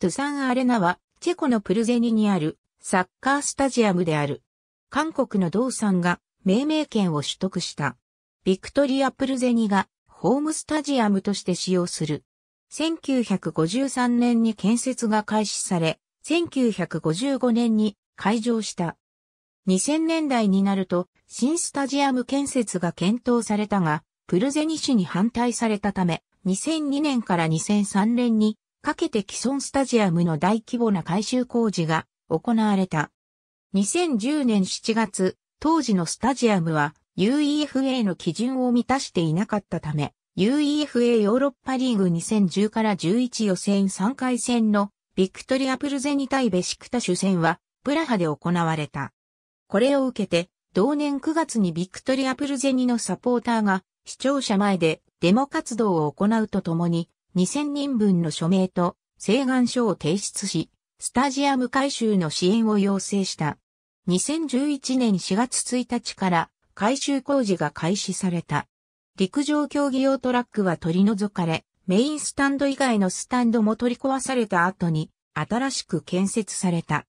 トゥサンアレナは、チェコのプルゼニにあるサッカースタジアムである。韓国の同さんが命名権を取得した。ビクトリア・プルゼニがホームスタジアムとして使用する。1953年に建設が開始され、1955年に開場した。2000年代になると新スタジアム建設が検討されたが、プルゼニ市に反対されたため、2002年から2003年にかけて既存スタジアムの大規模な改修工事が行われた。2010年7月、当時のスタジアムは UEFA の基準を満たしていなかったため、UEFA ヨーロッパリーグ2010から11予選3回戦のビクトリア・プルゼニ対ベシクタ主戦はプラハで行われた。これを受けて、同年9月にビクトリア・プルゼニのサポーターが視聴者前でデモ活動を行うとともに2000人分の署名と請願書を提出し、スタジアム改修の支援を要請した。2011年4月1日から改修工事が開始された。陸上競技用トラックは取り除かれ、メインスタンド以外のスタンドも取り壊された後に新しく建設された。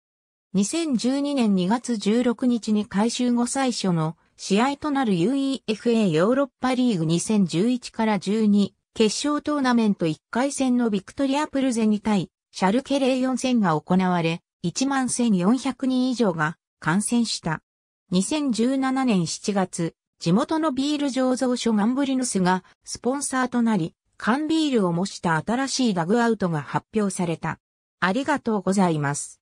2012年2月16日に改修後最初の試合となる UEFA ヨーロッパリーグ2011から12決勝トーナメント1回戦のビクトリアプルゼに対、シャルケレー4戦が行われ、11,400人以上が感染した。2017年7月、地元のビール醸造所ガンブリヌスがスポンサーとなり、缶ビールを模した新しいダグアウトが発表された。ありがとうございます。